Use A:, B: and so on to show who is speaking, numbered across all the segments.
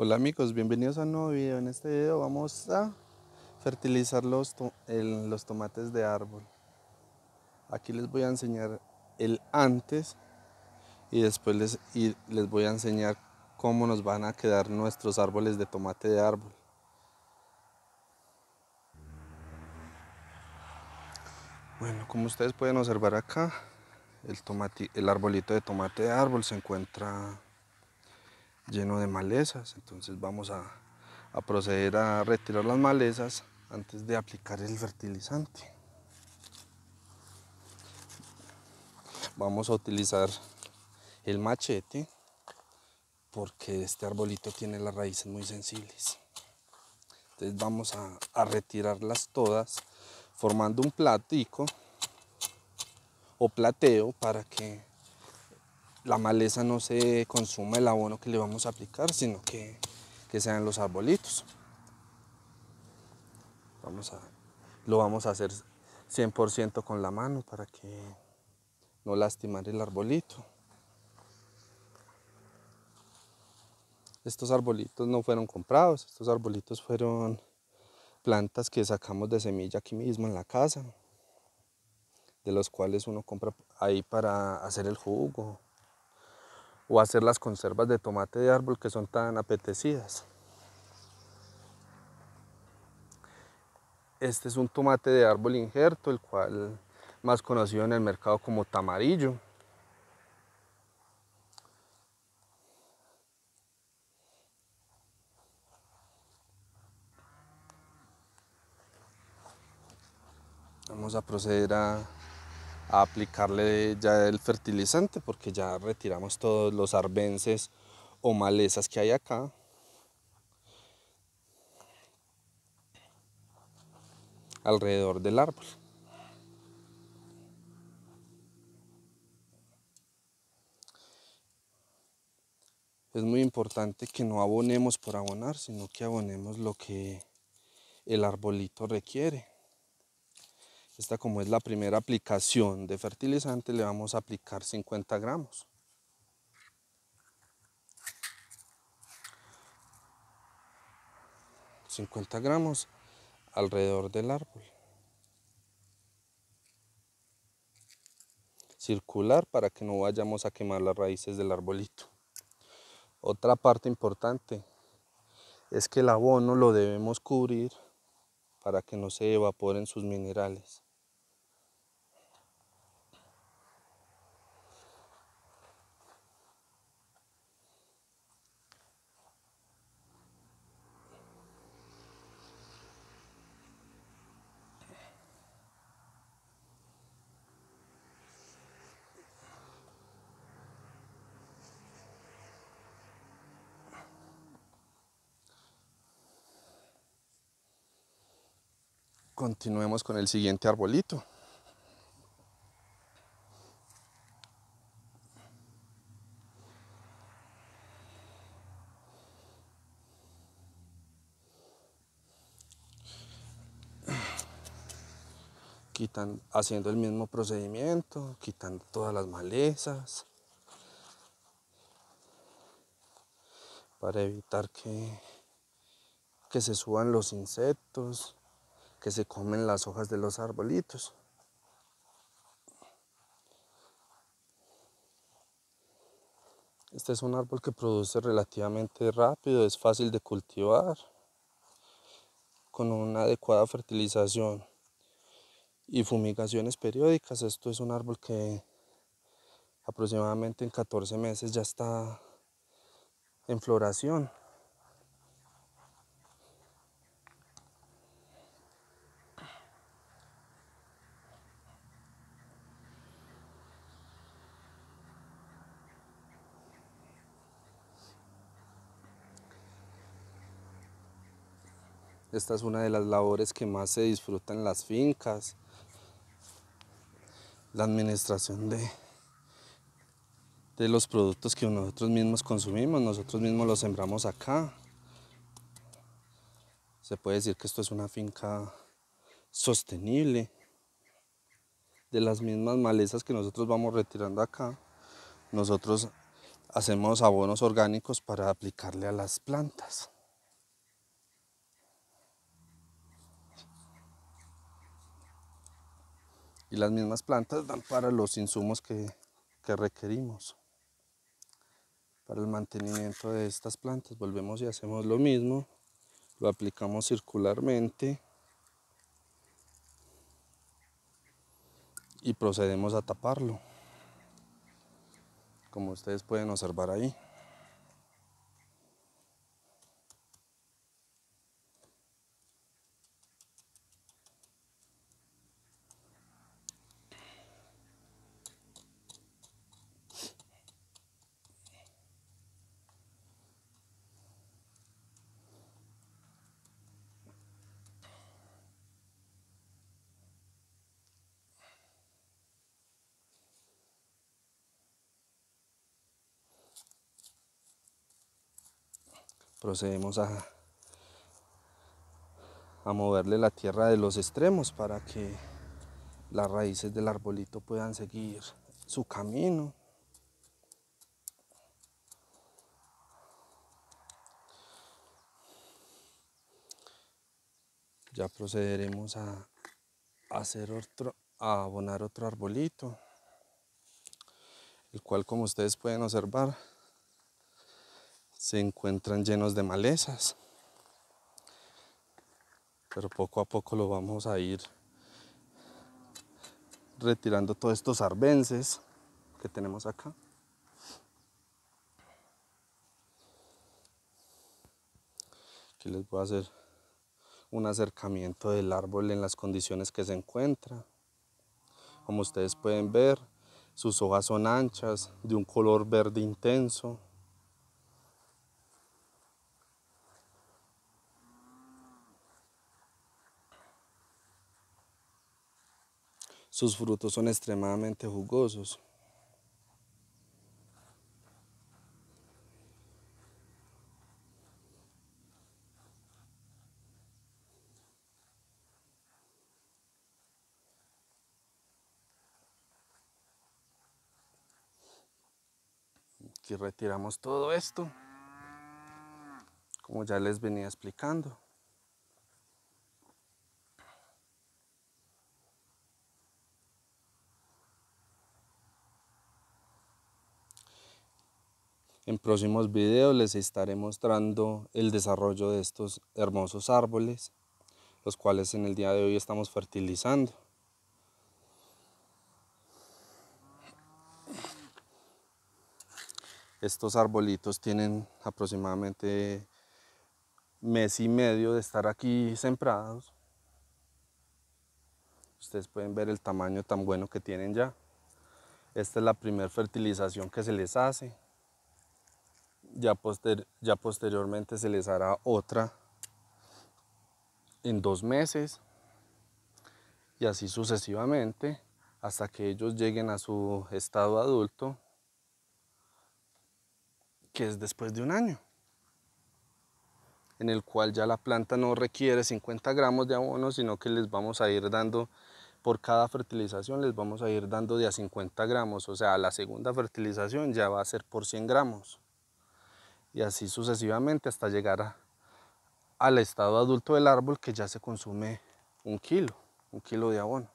A: Hola amigos, bienvenidos a un nuevo video. En este video vamos a fertilizar los, los tomates de árbol. Aquí les voy a enseñar el antes y después les, y les voy a enseñar cómo nos van a quedar nuestros árboles de tomate de árbol. Bueno, como ustedes pueden observar acá, el, tomate, el arbolito de tomate de árbol se encuentra lleno de malezas, entonces vamos a, proceder a retirar las malezas antes de aplicar el fertilizante. Vamos a utilizar el machete porque este arbolito tiene las raíces muy sensibles. Entonces vamos a, a retirarlas todas formando un platico o plateo para que la maleza no se consume el abono que le vamos a aplicar, sino que, que sean los arbolitos. Vamos a, lo vamos a hacer 100% con la mano para que no lastimar el arbolito. Estos arbolitos no fueron comprados, estos arbolitos fueron plantas que sacamos de semilla aquí mismo en la casa, de los cuales uno compra ahí para hacer el jugo, o hacer las conservas de tomate de árbol que son tan apetecidas. Este es un tomate de árbol injerto, el cual más conocido en el mercado como tamarillo. Vamos a proceder a a aplicarle ya el fertilizante porque ya retiramos todos los arbences o malezas que hay acá. alrededor del árbol. Es muy importante que no abonemos por abonar, sino que abonemos lo que el arbolito requiere. Esta como es la primera aplicación de fertilizante, le vamos a aplicar 50 gramos. ...50 gramos... ...alrededor del árbol... ...circular para que no vayamos a quemar las raíces del arbolito... ...otra parte importante... ...es que el abono lo debemos cubrir... ...para que no se evaporen sus minerales... Continuemos con el siguiente arbolito. Quitan, haciendo el mismo procedimiento, quitan todas las malezas para evitar que, que se suban los insectos que se comen las hojas de los arbolitos. Este es un árbol que produce relativamente rápido, es fácil de cultivar con una adecuada fertilización y fumigaciones periódicas. Esto es un árbol que aproximadamente en 14 meses ya está en floración. Esta es una de las labores que más se disfrutan en las fincas. La administración de, de los productos que nosotros mismos consumimos, nosotros mismos los sembramos acá. Se puede decir que esto es una finca sostenible. De las mismas malezas que nosotros vamos retirando acá, nosotros hacemos abonos orgánicos para aplicarle a las plantas. y las mismas plantas dan para los insumos que, que requerimos para el mantenimiento de estas plantas volvemos y hacemos lo mismo lo aplicamos circularmente y procedemos a taparlo como ustedes pueden observar ahí procedemos a, moverle la tierra de los extremos para que las raíces del arbolito puedan seguir su camino. Ya procederemos a hacer a abonar otro arbolito, el cual como ustedes pueden observar se encuentran llenos de malezas. Pero poco a poco lo vamos a ir retirando todos estos arbences que tenemos acá. Aquí les voy a hacer un acercamiento del árbol en las condiciones que se encuentra. Como ustedes pueden ver, sus hojas son anchas, de un color verde intenso. Sus frutos son extremadamente jugosos. Aquí retiramos todo esto, como ya les venía explicando. En próximos videos les estaré mostrando el desarrollo de estos hermosos árboles, los cuales en el día de hoy estamos fertilizando. Estos arbolitos tienen aproximadamente mes y medio de estar aquí sembrados. Ustedes pueden ver el tamaño tan bueno que tienen ya. Esta es la primera fertilización que se les hace. Ya, posteriormente se les hará otra en dos meses y así sucesivamente hasta que ellos lleguen a su estado adulto, que es después de un año, en el cual ya la planta no requiere 50 gramos de abono, sino que les vamos a ir dando, por cada fertilización les vamos a ir dando de a 50 gramos, o sea, la segunda fertilización ya va a ser por 100 gramos y así sucesivamente hasta llegar al estado adulto del árbol que ya se consume un kilo, un kilo de abono.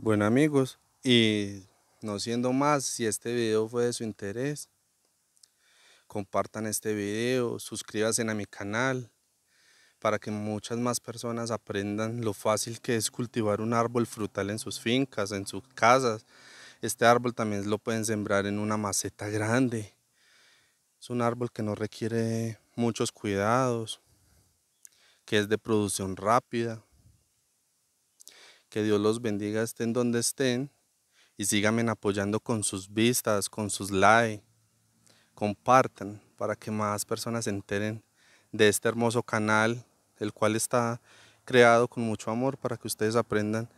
A: Bueno amigos, y no siendo más, si este video fue de su interés, compartan este video, suscríbanse a mi canal para que muchas más personas aprendan lo fácil que es cultivar un árbol frutal en sus fincas, en sus casas. Este árbol también lo pueden sembrar en una maceta grande. Es un árbol que no requiere muchos cuidados, que es de producción rápida. Que Dios los bendiga estén donde estén y síganme apoyando con sus vistas, con sus likes. Compartan para que más personas se enteren de este hermoso canal, el cual está creado con mucho amor para que ustedes aprendan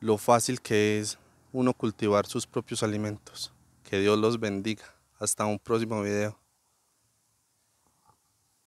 A: lo fácil que es uno cultivar sus propios alimentos. Que Dios los bendiga. Hasta un próximo video.